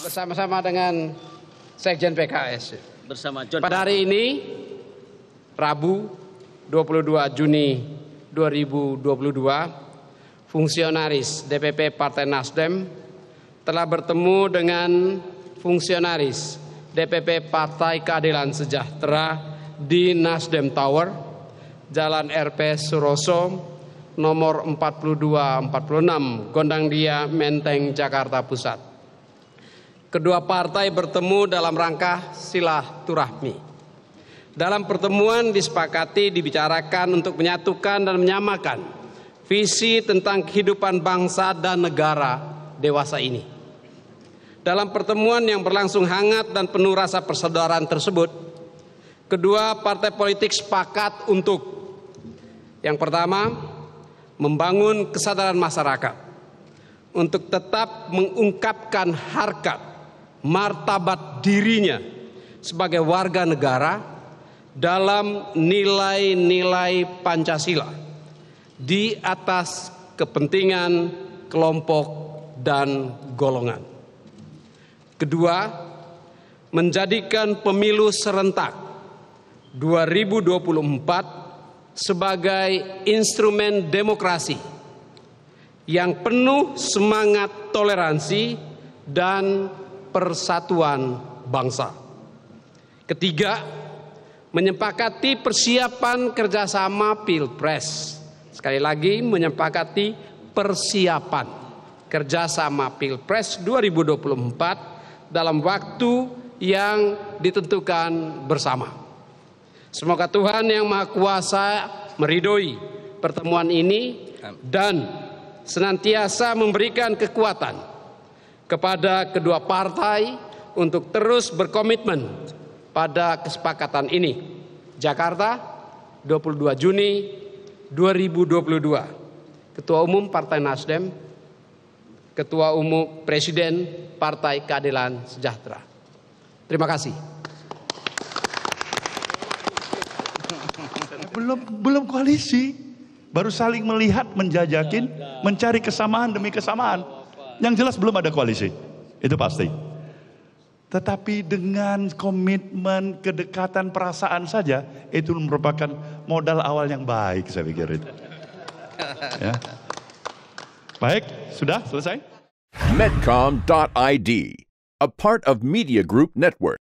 Bersama-sama dengan Sekjen PKS. Bersama John. Pada hari ini, Rabu 22 Juni 2022, fungsionaris DPP Partai Nasdem telah bertemu dengan fungsionaris DPP Partai Keadilan Sejahtera di Nasdem Tower, Jalan RP Suroso, nomor 4246, Gondang Menteng, Jakarta Pusat. Kedua partai bertemu dalam rangka silaturahmi. Dalam pertemuan disepakati dibicarakan untuk menyatukan dan menyamakan visi tentang kehidupan bangsa dan negara dewasa ini. Dalam pertemuan yang berlangsung hangat dan penuh rasa persaudaraan tersebut, kedua partai politik sepakat untuk yang pertama, membangun kesadaran masyarakat untuk tetap mengungkapkan harkat martabat dirinya sebagai warga negara dalam nilai-nilai Pancasila di atas kepentingan kelompok dan golongan. Kedua, menjadikan pemilu serentak 2024 sebagai instrumen demokrasi yang penuh semangat toleransi dan persatuan bangsa. Ketiga, menyepakati persiapan kerjasama pilpres. Sekali lagi, menyepakati persiapan kerjasama pilpres 2024 dalam waktu yang ditentukan bersama. Semoga Tuhan yang Maha Kuasa meridoi pertemuan ini dan senantiasa memberikan kekuatan kepada kedua partai untuk terus berkomitmen pada kesepakatan ini. Jakarta, 22 Juni 2022. Ketua Umum Partai Nasdem, Ketua Umum Presiden Partai Keadilan Sejahtera. Terima kasih. Belum belum koalisi, baru saling melihat, menjajakin, mencari kesamaan demi kesamaan. Yang jelas belum ada koalisi. Itu pasti. Tetapi dengan komitmen, kedekatan perasaan saja, itu merupakan modal awal yang baik saya pikir itu. Ya. Baik, sudah selesai. Medcom.id, a part of Media Group Network.